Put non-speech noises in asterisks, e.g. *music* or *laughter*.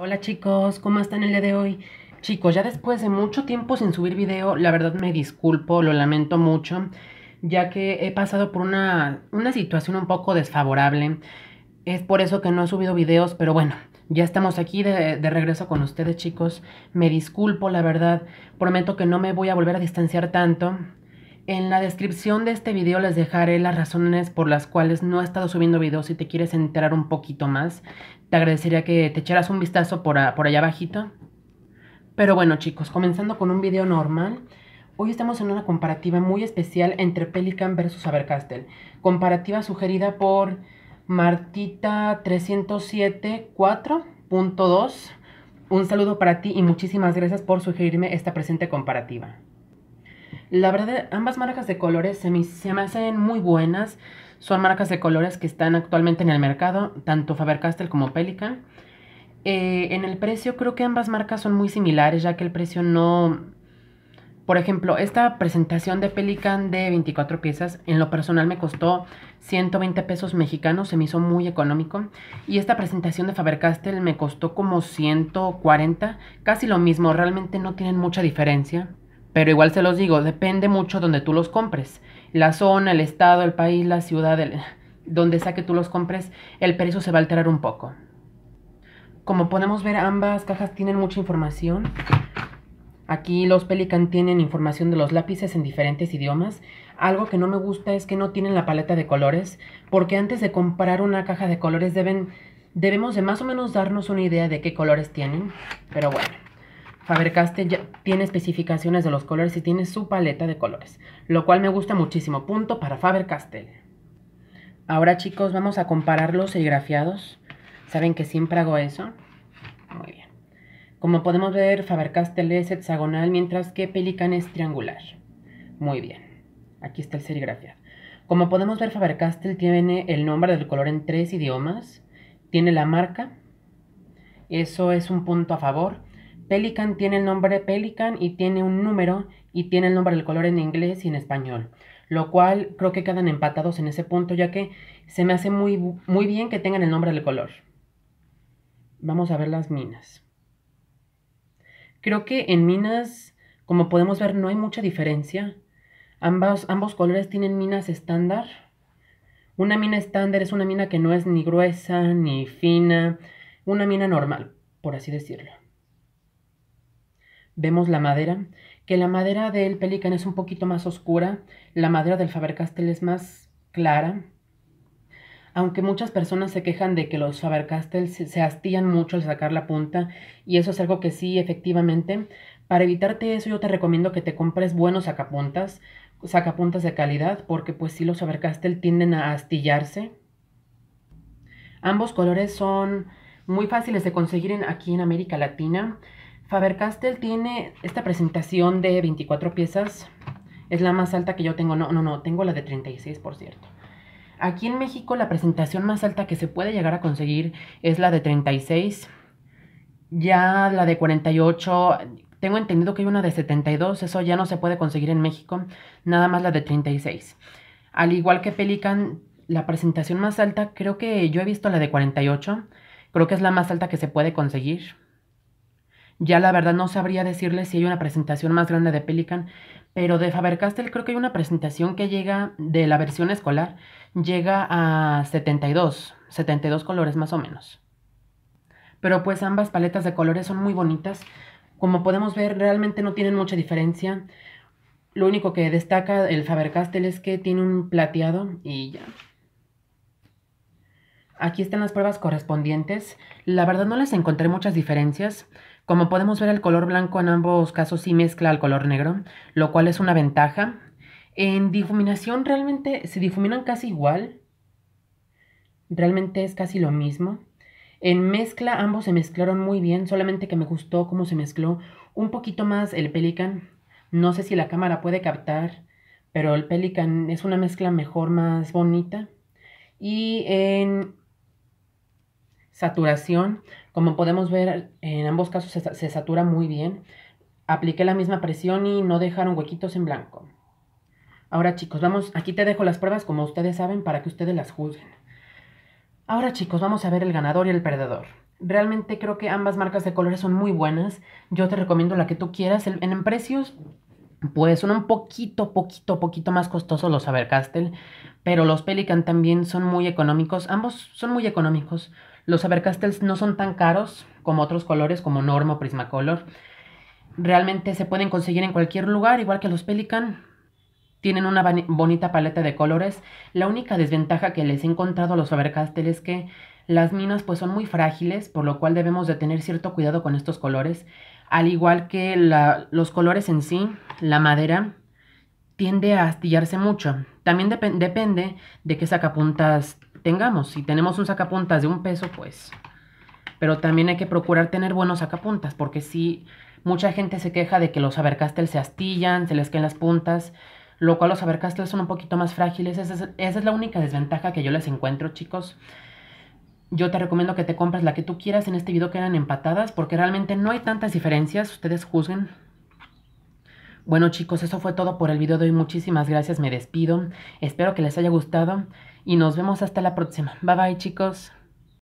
Hola chicos, ¿cómo están el día de hoy? Chicos, ya después de mucho tiempo sin subir video, la verdad me disculpo, lo lamento mucho, ya que he pasado por una, una situación un poco desfavorable. Es por eso que no he subido videos, pero bueno, ya estamos aquí de, de regreso con ustedes chicos. Me disculpo, la verdad, prometo que no me voy a volver a distanciar tanto. En la descripción de este video les dejaré las razones por las cuales no he estado subiendo videos si te quieres enterar un poquito más. Te agradecería que te echaras un vistazo por, allá abajito. Pero bueno chicos, comenzando con un video normal. Hoy estamos en una comparativa muy especial entre Pelican versus Abercastel. Comparativa sugerida por Martita 3074.2. Un saludo para ti y muchísimas gracias por sugerirme esta presente comparativa. La verdad, ambas marcas de colores se me, hacen muy buenas. Son marcas de colores que están actualmente en el mercado, tanto Faber-Castell como Pelican. Eh, en el precio creo que ambas marcas son muy similares, ya que el precio no... Por ejemplo, esta presentación de Pelican de 24 piezas, en lo personal me costó 120 pesos mexicanos, se me hizo muy económico. Y esta presentación de Faber-Castell me costó como 140, casi lo mismo, realmente no tienen mucha diferencia. Pero igual se los digo, depende mucho donde tú los compres. La zona, el estado, el país, la ciudad, *laughs* donde sea que tú los compres, el precio se va a alterar un poco. Como podemos ver, ambas cajas tienen mucha información. Aquí los Pelican tienen información de los lápices en diferentes idiomas. Algo que no me gusta es que no tienen la paleta de colores, porque antes de comprar una caja de colores deben, debemos de más o menos darnos una idea de qué colores tienen. Pero bueno. Faber-Castell tiene especificaciones de los colores y tiene su paleta de colores, lo cual me gusta muchísimo. Punto para Faber-Castell. Ahora chicos, vamos a comparar los serigrafiados. Saben que siempre hago eso. Muy bien. Como podemos ver, Faber-Castell es hexagonal, mientras que Pelican es triangular. Muy bien. Aquí está el serigrafiado. Como podemos ver, Faber-Castell tiene el nombre del color en tres idiomas. Tiene la marca. Eso es un punto a favor. Pelican tiene el nombre Pelican y tiene un número y tiene el nombre del color en inglés y en español. Lo cual creo que quedan empatados en ese punto ya que se me hace muy, muy bien que tengan el nombre del color. Vamos a ver las minas. Creo que en minas, como podemos ver, no hay mucha diferencia. ambos colores tienen minas estándar. Una mina estándar es una mina que no es ni gruesa ni fina. Una mina normal, por así decirlo vemos la madera, que la madera del Pelican es un poquito más oscura, la madera del Faber-Castell es más clara. Aunque muchas personas se quejan de que los Faber-Castell se astillan mucho al sacar la punta, y eso es algo que sí, efectivamente, para evitarte eso yo te recomiendo que te compres buenos sacapuntas, sacapuntas de calidad, porque pues sí los Faber-Castell tienden a astillarse. Ambos colores son muy fáciles de conseguir aquí en América Latina. Faber-Castell tiene esta presentación de 24 piezas. Es la más alta que yo tengo. No, no, no, tengo la de 36, por cierto. Aquí en México la presentación más alta que se puede llegar a conseguir es la de 36. Ya la de 48, tengo entendido que hay una de 72, eso ya no se puede conseguir en México, nada más la de 36. Al igual que Pelican, la presentación más alta creo que yo he visto la de 48, creo que es la más alta que se puede conseguir. Ya la verdad no sabría decirles si hay una presentación más grande de Pelican, pero de Faber-Castell creo que hay una presentación que llega de la versión escolar, llega a 72, 72 colores más o menos. Pero pues ambas paletas de colores son muy bonitas. Como podemos ver, realmente no tienen mucha diferencia. Lo único que destaca el Faber-Castell es que tiene un plateado y ya. Aquí están las pruebas correspondientes. La verdad no les encontré muchas diferencias. Como podemos ver, el color blanco en ambos casos sí mezcla al color negro, lo cual es una ventaja. En difuminación realmente se difuminan casi igual. Realmente es casi lo mismo. En mezcla ambos se mezclaron muy bien, solamente que me gustó cómo se mezcló un poquito más el Pelican. No sé si la cámara puede captar, pero el Pelican es una mezcla mejor, más bonita. Y en saturación. Como podemos ver, en ambos casos se, satura muy bien. Apliqué la misma presión y no dejaron huequitos en blanco. Ahora chicos, vamos, aquí te dejo las pruebas como ustedes saben para que ustedes las juzguen. Ahora chicos, vamos a ver el ganador y el perdedor. Realmente creo que ambas marcas de colores son muy buenas. Yo te recomiendo la que tú quieras. En, precios, pues son un poquito, poquito, poquito más costosos los Abercastel. Pero los Pelican también son muy económicos. Ambos son muy económicos. Los Abercastels no son tan caros como otros colores, como Normo, Prismacolor. Realmente se pueden conseguir en cualquier lugar, igual que los Pelican. Tienen una bonita paleta de colores. La única desventaja que les he encontrado a los faber es que las minas pues son muy frágiles, por lo cual debemos de tener cierto cuidado con estos colores. Al igual que los colores en sí, la madera tiende a astillarse mucho. También depende de qué sacapuntas tengamos. Si tenemos un sacapuntas de un peso, pues. Pero también hay que procurar tener buenos sacapuntas, porque si mucha gente se queja de que los Abercastel se astillan, se les caen las puntas, lo cual los Abercastel son un poquito más frágiles. Esa es, la única desventaja que yo les encuentro, chicos. Yo te recomiendo que te compres la que tú quieras. En este video quedan empatadas porque realmente no hay tantas diferencias. Ustedes juzguen. Bueno chicos, eso fue todo por el video de hoy. Muchísimas gracias, me despido. Espero que les haya gustado y nos vemos hasta la próxima. Bye bye chicos.